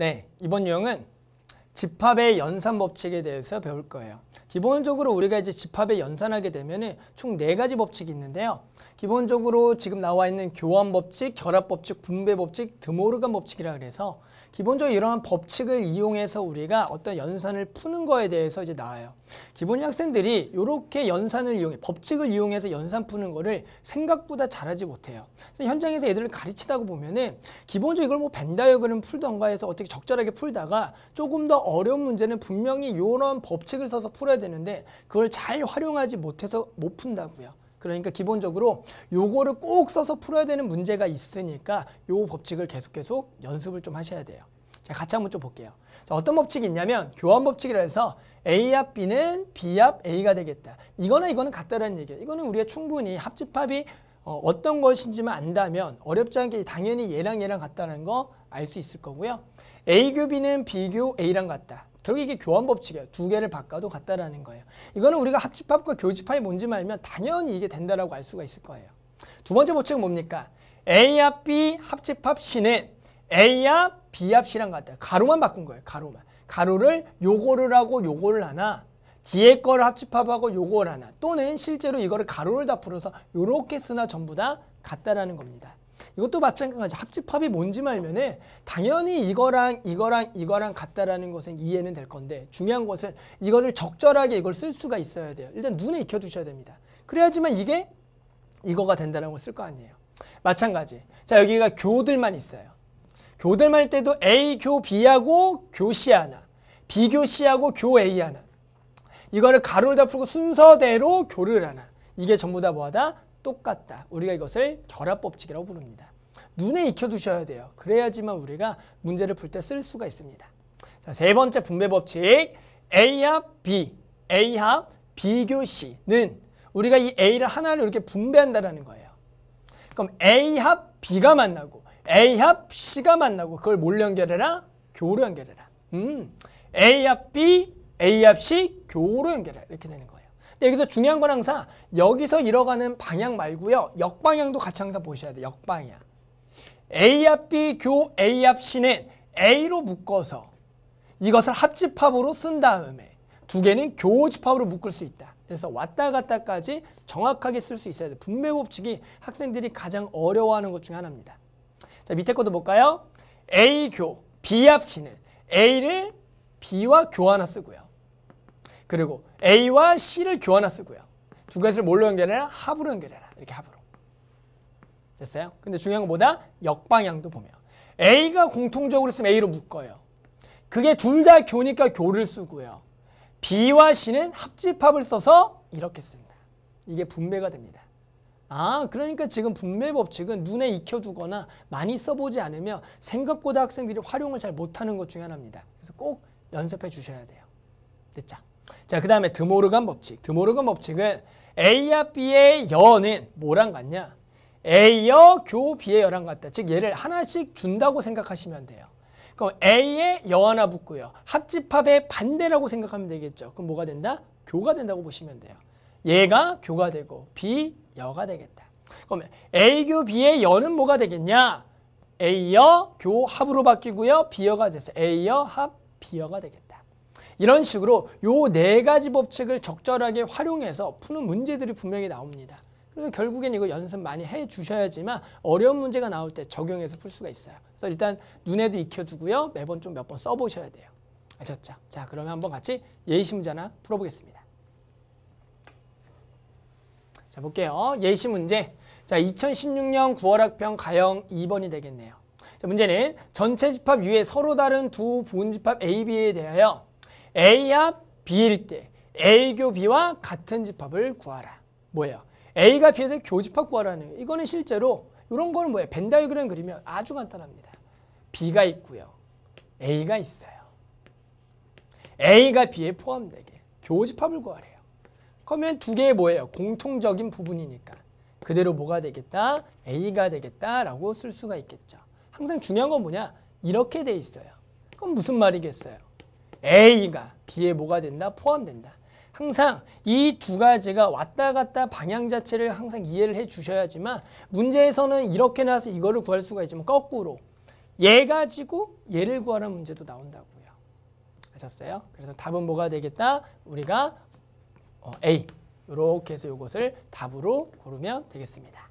네, 이번 유형은 집합의 연산 법칙에 대해서 배울 거예요. 기본적으로 우리가 이제 집합에 연산하게 되면 총 네 가지 법칙이 있는데요. 기본적으로 지금 나와 있는 교환 법칙, 결합 법칙, 분배 법칙, 드모르간 법칙이라 그래서 기본적으로 이러한 법칙을 이용해서 우리가 어떤 연산을 푸는 거에 대해서 이제 나와요. 기본 학생들이 이렇게 연산을 이용해 법칙을 이용해서 연산 푸는 거를 생각보다 잘하지 못해요. 현장에서 애들을 가르치다 보면은 기본적으로 이걸 뭐 벤다이어그램 풀던가 해서 어떻게 적절하게 풀다가 조금 더 어려운 문제는 분명히 이런 법칙을 써서 풀어야 되는데 그걸 잘 활용하지 못해서 못 푼다고요. 그러니까 기본적으로 요거를 꼭 써서 풀어야 되는 문제가 있으니까 요 법칙을 계속 계속 연습을 좀 하셔야 돼요. 자, 같이 한번 좀 볼게요. 자, 어떤 법칙이 있냐면 교환 법칙이라 해서 A합 B는 B합 A가 되겠다. 이거나 이거는 같다라는 얘기예요. 이거는 우리가 충분히 합집합이 어, 어떤 것인지만 안다면 어렵지 않게 당연히 얘랑 얘랑 같다는 거 알수 있을 거고요. A교 B는 B교 A랑 같다. 결국 이게 교환 법칙이에요. 두 개를 바꿔도 같다라는 거예요. 이거는 우리가 합집합과 교집합이 뭔지 알면 당연히 이게 된다라고 알 수가 있을 거예요. 두 번째 법칙은 뭡니까? A합 B 합집합 시는 A합 B합 시랑 같다. 가로만 바꾼 거예요. 가로만. 가로를 요거를 하고 요거를 하나 뒤에 거를 합집합하고 요걸 하나 또는 실제로 이거를 가로를 다 풀어서 요렇게 쓰나 전부 다 같다라는 겁니다. 이것도 마찬가지 합집합이 뭔지 말면은 당연히 이거랑 이거랑 이거랑 같다라는 것은 이해는 될 건데 중요한 것은 이거를 적절하게 이걸 쓸 수가 있어야 돼요. 일단 눈에 익혀두셔야 됩니다. 그래야지만 이게 이거가 된다는 걸쓸거 아니에요. 마찬가지. 자 여기가 교들만 있어요. 교들만 할 때도 A 교 B하고 교 C 하나, B 교 C하고 교 A 하나. 이거를 가로를 다 풀고 순서대로 교를 하나. 이게 전부 다 뭐하다? 똑같다. 우리가 이것을 결합법칙이라고 부릅니다. 눈에 익혀두셔야 돼요. 그래야지만 우리가 문제를 풀 때 쓸 수가 있습니다. 자, 세 번째 분배법칙 A합 B, A합 비교 시는 우리가 이 A를 하나를 이렇게 분배한다는 거예요. 그럼 A합 B가 만나고 A합 C가 만나고 그걸 뭘래 연결해라, 교로 연결해라. 음, A합 B, A합 C, 교로 연결해라 이렇게 되는 거예요. 여기서 중요한 건 항상 여기서 잃어가는 방향 말고요. 역방향도 같이 항상 보셔야 돼요. 역방향. A 압 B 교 A 압 C는 A로 묶어서 이것을 합집합으로 쓴 다음에 두 개는 교집합으로 묶을 수 있다. 그래서 왔다 갔다까지 정확하게 쓸 수 있어야 돼요. 분배 법칙이 학생들이 가장 어려워하는 것중에 하나입니다. 자 밑에 것도 볼까요? A 교 B 합 C는 A를 B와 교환하 쓰고요. 그리고 A와 C를 교환하 쓰고요. 두 가지를 뭘로 연결해라? 합으로 연결해라. 이렇게 합으로. 됐어요? 근데 중요한 건 뭐다? 역방향도 보면. A가 공통적으로 쓰면 A로 묶어요. 그게 둘 다 교니까 교를 쓰고요. B와 C는 합집합을 써서 이렇게 쓴다. 이게 분배가 됩니다. 아 그러니까 지금 분배 법칙은 눈에 익혀두거나 많이 써보지 않으면 생각보다 학생들이 활용을 잘 못하는 것 중에 하나입니다. 그래서 꼭 연습해 주셔야 돼요. 됐죠? 자, 그 다음에 드모르간 법칙. 드모르간 법칙은 A와 B의 여는 뭐랑 같냐? A여 교 B의 여랑 같다. 즉 얘를 하나씩 준다고 생각하시면 돼요. 그럼 A의 여 하나 붙고요. 합집합의 반대라고 생각하면 되겠죠. 그럼 뭐가 된다? 교가 된다고 보시면 돼요. 얘가 교가 되고 B 여가 되겠다. 그러면 A교 B의 여는 뭐가 되겠냐? A여 교 합으로 바뀌고요. B여가 돼서 A여 합 B여가 되겠다. 이런 식으로 요 네 가지 법칙을 적절하게 활용해서 푸는 문제들이 분명히 나옵니다. 그래서 결국엔 이거 연습 많이 해 주셔야지만 어려운 문제가 나올 때 적용해서 풀 수가 있어요. 그래서 일단 눈에도 익혀두고요. 매번 좀 몇 번 써보셔야 돼요. 아셨죠? 자, 그러면 한번 같이 예시 문제 하나 풀어보겠습니다. 자, 볼게요. 예시 문제. 자, 2016년 9월 학평 가형 2번이 되겠네요. 자, 문제는 전체 집합 위에 서로 다른 두 부분 집합 A, B에 대하여 A와 B일 때 A교 B와 같은 집합을 구하라. 뭐예요? A가 B에 서 교집합 구하라는 거예요. 이거는 실제로 이런 거는 뭐예요? 벤다이그램 그리면 아주 간단합니다. B가 있고요. A가 있어요. A가 B에 포함되게 교집합을 구하래요. 그러면 두 개의 뭐예요? 공통적인 부분이니까 그대로 뭐가 되겠다? A가 되겠다라고 쓸 수가 있겠죠. 항상 중요한 건 뭐냐? 이렇게 돼 있어요. 그럼 무슨 말이겠어요? A가 B에 뭐가 된다? 포함된다. 항상 이 두 가지가 왔다 갔다 방향 자체를 항상 이해를 해 주셔야지만 문제에서는 이렇게 나와서 이거를 구할 수가 있지만 거꾸로 얘 가지고 얘를 구하는 문제도 나온다고요. 아셨어요? 그래서 답은 뭐가 되겠다? 우리가 어, A 이렇게 해서 이것을 답으로 고르면 되겠습니다.